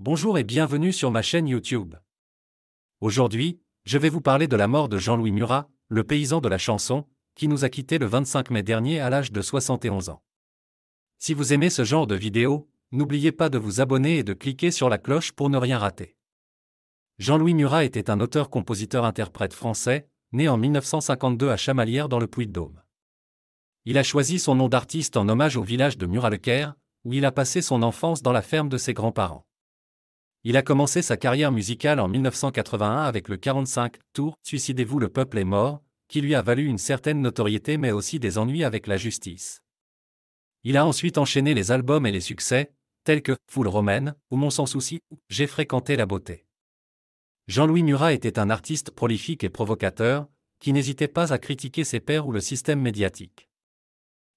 Bonjour et bienvenue sur ma chaîne YouTube. Aujourd'hui, je vais vous parler de la mort de Jean-Louis Murat, le paysan de la chanson, qui nous a quittés le 25 mai dernier à l'âge de 71 ans. Si vous aimez ce genre de vidéos, n'oubliez pas de vous abonner et de cliquer sur la cloche pour ne rien rater. Jean-Louis Murat était un auteur-compositeur-interprète français, né en 1952 à Chamalières dans le Puy-de-Dôme. Il a choisi son nom d'artiste en hommage au village de Murat-le-Caire, où il a passé son enfance dans la ferme de ses grands-parents. Il a commencé sa carrière musicale en 1981 avec le 45 tour Suicidez-vous le peuple est mort, qui lui a valu une certaine notoriété mais aussi des ennuis avec la justice. Il a ensuite enchaîné les albums et les succès, tels que Foule romaine ou Mon sans souci ou J'ai fréquenté la beauté. Jean-Louis Murat était un artiste prolifique et provocateur, qui n'hésitait pas à critiquer ses pairs ou le système médiatique.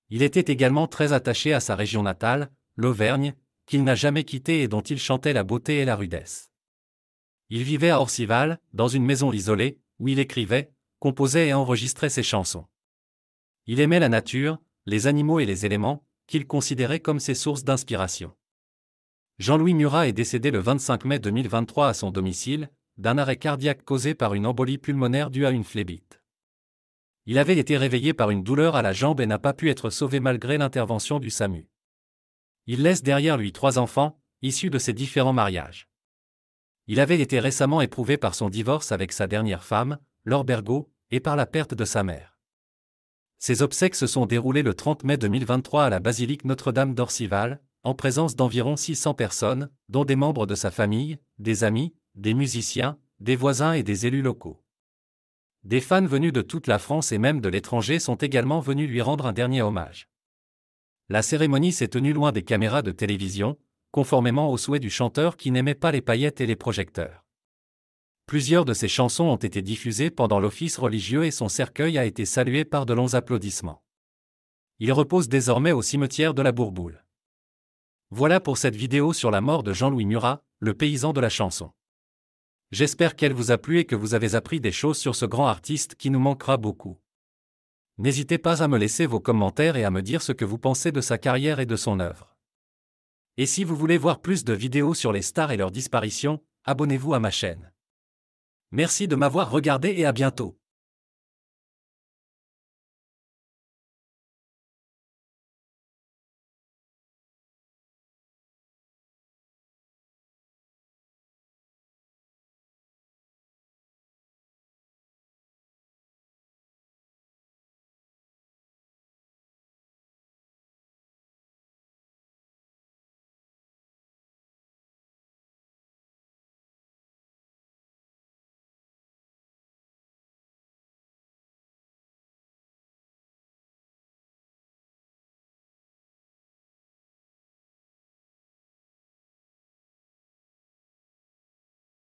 Il était également très attaché à sa région natale, l'Auvergne, qu'il n'a jamais quitté et dont il chantait la beauté et la rudesse. Il vivait à Orcival, dans une maison isolée, où il écrivait, composait et enregistrait ses chansons. Il aimait la nature, les animaux et les éléments, qu'il considérait comme ses sources d'inspiration. Jean-Louis Murat est décédé le 25 mai 2023 à son domicile, d'un arrêt cardiaque causé par une embolie pulmonaire due à une phlébite. Il avait été réveillé par une douleur à la jambe et n'a pas pu être sauvé malgré l'intervention du SAMU. Il laisse derrière lui trois enfants, issus de ses différents mariages. Il avait été récemment éprouvé par son divorce avec sa dernière femme, Laure Bergo, et par la perte de sa mère. Ses obsèques se sont déroulées le 30 mai 2023 à la basilique Notre-Dame d'Orcival, en présence d'environ 600 personnes, dont des membres de sa famille, des amis, des musiciens, des voisins et des élus locaux. Des fans venus de toute la France et même de l'étranger sont également venus lui rendre un dernier hommage. La cérémonie s'est tenue loin des caméras de télévision, conformément au souhait du chanteur qui n'aimait pas les paillettes et les projecteurs. Plusieurs de ses chansons ont été diffusées pendant l'office religieux et son cercueil a été salué par de longs applaudissements. Il repose désormais au cimetière de la Bourboule. Voilà pour cette vidéo sur la mort de Jean-Louis Murat, le paysan de la chanson. J'espère qu'elle vous a plu et que vous avez appris des choses sur ce grand artiste qui nous manquera beaucoup. N'hésitez pas à me laisser vos commentaires et à me dire ce que vous pensez de sa carrière et de son œuvre. Et si vous voulez voir plus de vidéos sur les stars et leur disparition, abonnez-vous à ma chaîne. Merci de m'avoir regardé et à bientôt.